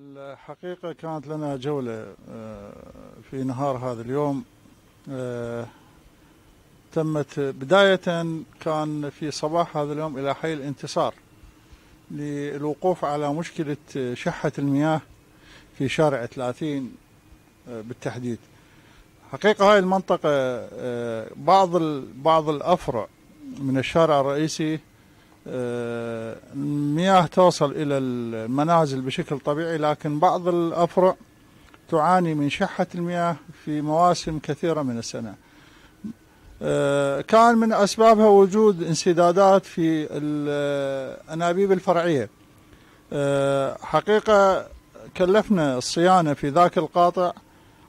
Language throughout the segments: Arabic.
الحقيقة كانت لنا جولة آه، في نهار هذا اليوم آه، تمت بداية كان في صباح هذا اليوم إلى حي الانتصار للوقوف على مشكلة شحة المياه في شارع 30 آه، بالتحديد حقيقة هاي المنطقة بعض بعض الأفرع من الشارع الرئيسي آه، مياه توصل إلى المنازل بشكل طبيعي لكن بعض الأفرع تعاني من شحة المياه في مواسم كثيرة من السنة آه، كان من أسبابها وجود انسدادات في الأنابيب الفرعية آه، حقيقة كلفنا الصيانة في ذاك القاطع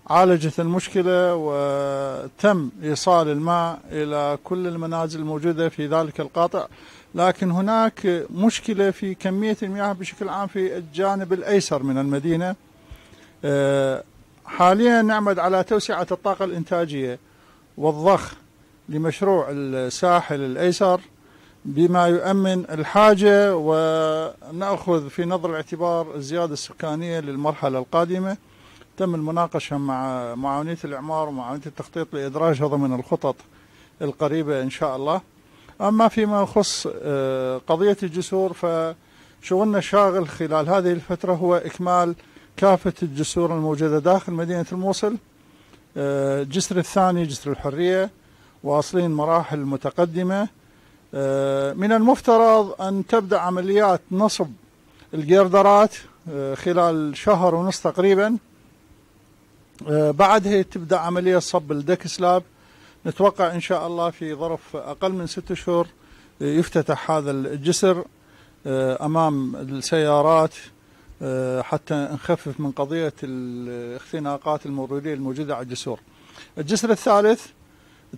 عالجت المشكلة وتم إيصال الماء إلى كل المنازل الموجودة في ذلك القاطع لكن هناك مشكلة في كمية المياه بشكل عام في الجانب الأيسر من المدينة آه، حاليا نعمد على توسعة الطاقة الإنتاجية والضخ لمشروع الساحل الأيسر بما يؤمن الحاجة ونأخذ في نظر الاعتبار الزيادة السكانية للمرحلة القادمة تم المناقشة مع معاونية الإعمار ومعاونية التخطيط لإدراجها ضمن الخطط القريبة إن شاء الله أما فيما يخص آه، قضية الجسور فشغلنا الشاغل خلال هذه الفترة هو إكمال كافة الجسور الموجودة داخل مدينة الموصل الجسر آه، الثاني جسر الحرية واصلين مراحل متقدمة آه، من المفترض أن تبدأ عمليات نصب الجيردرات خلال شهر ونص تقريبا بعدها تبدأ عملية صب الدك سلاب نتوقع إن شاء الله في ظرف أقل من ست شهور يفتتح هذا الجسر آه، أمام السيارات آه، حتى نخفف من قضية الاختناقات المرورية الموجودة على الجسور الجسر الثالث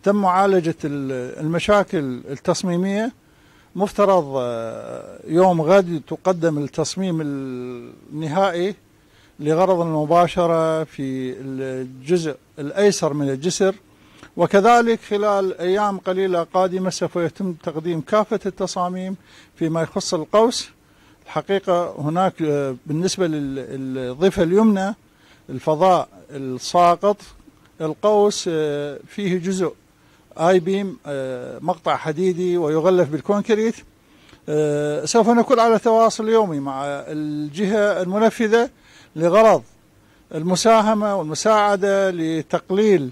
تم معالجة المشاكل التصميمية مفترض آه، يوم غد تقدم التصميم النهائي لغرض المباشرة في الجزء الأيسر من الجسر وكذلك خلال أيام قليلة قادمة سوف يتم تقديم كافة التصاميم فيما يخص القوس الحقيقة هناك آه، بالنسبة للضفة اليمنى الفضاء الساقط القوس آه، فيه جزء اي بيم آه، مقطع حديدي ويغلف بالكونكريت سوف نكون على تواصل يومي مع الجهة المنفذة لغرض المساهمة والمساعدة لتقليل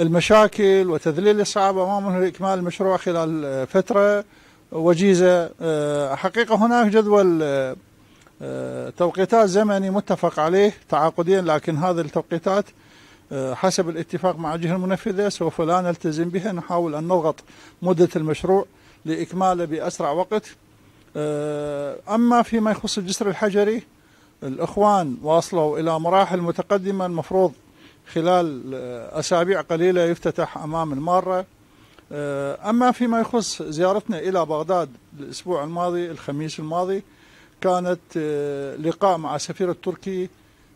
المشاكل وتذليل الصعاب أمامه لإكمال المشروع خلال فترة وجيزة آه، حقيقة هناك جدول آه، آه، توقيتات زمني متفق عليه تعاقديا لكن هذه التوقيتات حسب الاتفاق مع الجهة المنفذة سوف لا نلتزم بها نحاول أن نضغط مدة المشروع لإكماله بأسرع وقت أما فيما يخص الجسر الحجري الإخوان واصلوا إلى مراحل متقدمة المفروض خلال آه، أسابيع قليلة يفتتح أمام المارة آه، أما فيما يخص زيارتنا إلى بغداد الأسبوع الماضي الخميس الماضي كانت آه، لقاء مع السفير التركي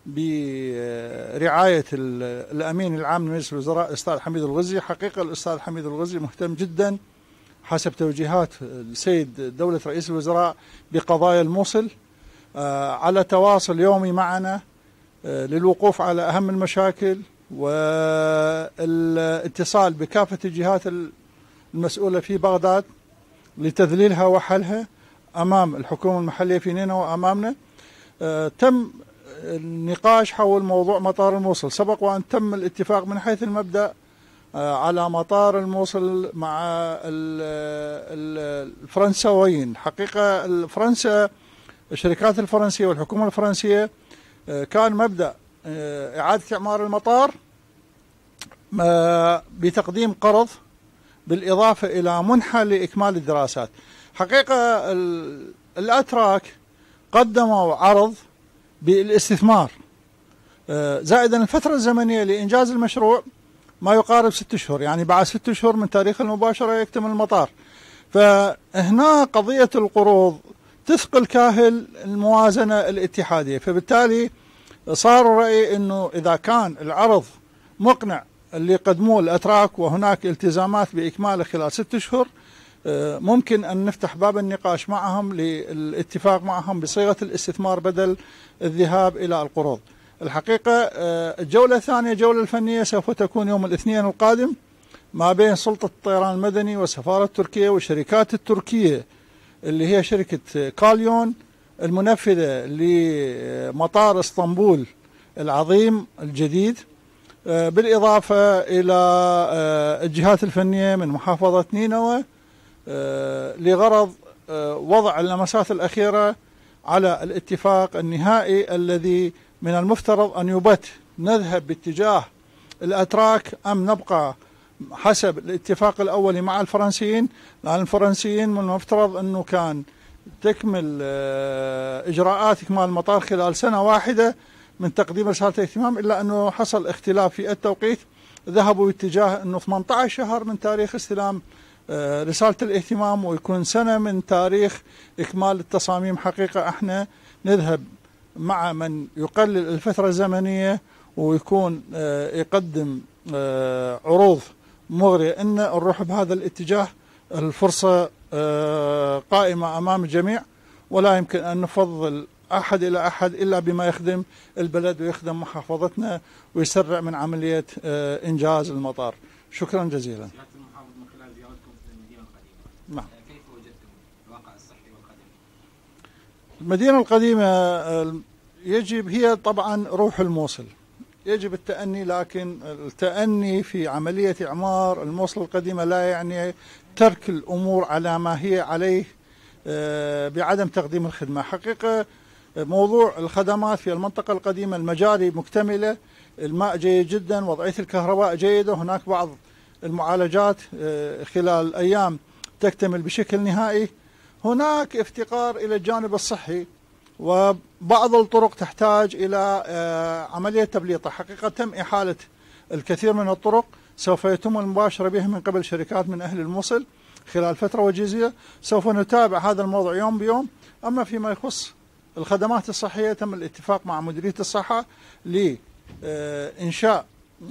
برعاية الأمين العام لمجلس الوزراء الأستاذ حميد الغزي حقيقة الأستاذ حميد الغزي مهتم جدا حسب توجيهات السيد دولة رئيس الوزراء بقضايا الموصل على تواصل يومي معنا آه، للوقوف على أهم المشاكل والاتصال بكافة الجهات المسؤولة في بغداد لتذليلها وحلها أمام الحكومة المحلية في نينوى وأمامنا آه، تم النقاش حول موضوع مطار الموصل سبق وأن تم الاتفاق من حيث المبدأ آه، على مطار الموصل مع الفرنساويين حقيقة فرنسا الشركات الفرنسية والحكومة الفرنسية آه، كان مبدأ آه، إعادة إعمار المطار آه، بتقديم قرض بالإضافة إلى منحة لإكمال الدراسات حقيقة الأتراك قدموا عرض بالاستثمار زائدا الفترة الزمنية لإنجاز المشروع ما يقارب ست شهور يعني بعد ست شهور من تاريخ المباشرة يكتمل المطار فهنا قضية القروض تثقل كاهل الموازنة الاتحادية فبالتالي صار رأيي أنه إذا كان العرض مقنع اللي قدموه الأتراك وهناك التزامات بإكماله خلال ست أشهر آه، ممكن أن نفتح باب النقاش معهم للاتفاق معهم بصيغة الاستثمار بدل الذهاب إلى القروض الحقيقة آه، الجولة الثانية جولة الفنية سوف تكون يوم الاثنين القادم ما بين سلطة الطيران المدني والسفارة التركية والشركات التركية اللي هي شركة كاليون المنفذة لمطار اسطنبول العظيم الجديد آه، بالإضافة إلى آه، الجهات الفنية من محافظة نينوى آه، لغرض وضع اللمسات الأخيرة على الاتفاق النهائي الذي من المفترض أن يبت نذهب باتجاه الأتراك أم نبقى حسب الاتفاق الأولي مع الفرنسيين لأن الفرنسيين من المفترض أنه كان تكمل آه، إجراءات إكمال المطار خلال سنة واحدة من تقديم رسالة الاهتمام إلا أنه حصل اختلاف في التوقيت ذهبوا باتجاه أنه 18 شهر من تاريخ استلام آه، رسالة الاهتمام ويكون سنة من تاريخ إكمال التصاميم حقيقة احنا نذهب مع من يقلل الفترة الزمنية ويكون آه، يقدم عروض مغرية أن نروح بهذا الاتجاه الفرصة قائمة أمام الجميع ولا يمكن أن نفضل أحد إلى أحد إلا بما يخدم البلد ويخدم محافظتنا ويسرع من عملية آه، إنجاز المطار شكرا جزيلا نعم آه، كيف وجدتم الواقع الصحي والقديم؟ المدينة القديمة آه، يجب هي طبعا روح الموصل يجب التأني لكن التأني في عملية إعمار الموصل القديمة لا يعني ترك الأمور على ما هي عليه آه، بعدم تقديم الخدمة حقيقة آه، موضوع الخدمات في المنطقة القديمة المجاري مكتملة الماء جيد جدا وضعية الكهرباء جيدة هناك بعض المعالجات آه، خلال أيام تكتمل بشكل نهائي هناك افتقار إلى الجانب الصحي وبعض الطرق تحتاج إلى آه، عملية تبليطة حقيقة تم إحالة الكثير من الطرق سوف يتم المباشرة بها من قبل شركات من أهل الموصل خلال فترة وجيزية سوف نتابع هذا الموضوع يوم بيوم أما فيما يخص الخدمات الصحية تم الاتفاق مع مديرية الصحة لإنشاء آه،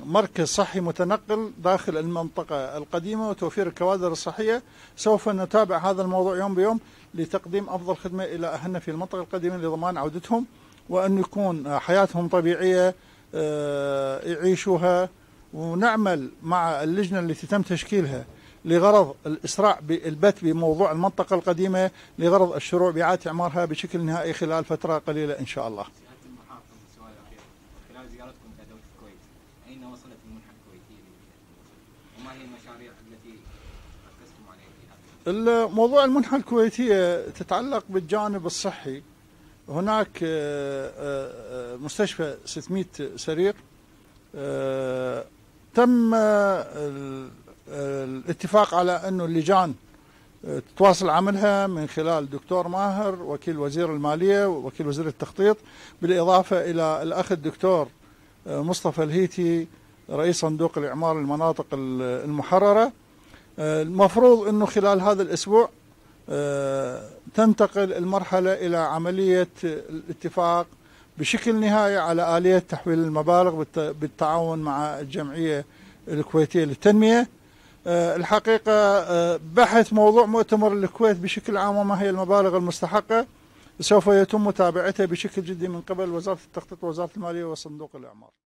مركز صحي متنقل داخل المنطقة القديمة وتوفير الكوادر الصحية سوف نتابع هذا الموضوع يوم بيوم لتقديم أفضل خدمة إلى أهلنا في المنطقة القديمة لضمان عودتهم وأن يكون حياتهم طبيعية آه، يعيشوها ونعمل مع اللجنة التي تم تشكيلها لغرض الإسراع بالبت بموضوع المنطقة القديمة لغرض الشروع بإعادة إعمارها بشكل نهائي خلال فترة قليلة إن شاء الله خلال زيارتكم كدولة الكويت أين وصلت المنحة الكويتية وما هي المشاريع الموضوع المنحة الكويتية تتعلق بالجانب الصحي هناك آه، آه، آه، مستشفى 600 سرير تم الاتفاق على أنه اللجان تواصل عملها من خلال دكتور ماهر وكيل وزير المالية ووكيل وزير التخطيط بالإضافة إلى الأخ الدكتور مصطفى الهيتي رئيس صندوق الإعمار المناطق المحررة المفروض أنه خلال هذا الأسبوع آه، تنتقل المرحلة إلى عملية الاتفاق بشكل نهائي على آلية تحويل المبالغ بالتعاون مع الجمعية الكويتية للتنمية آه، الحقيقة آه، بحث موضوع مؤتمر الكويت بشكل عام وما هي المبالغ المستحقة سوف يتم متابعتها بشكل جدي من قبل وزارة التخطيط ووزارة المالية وصندوق الإعمار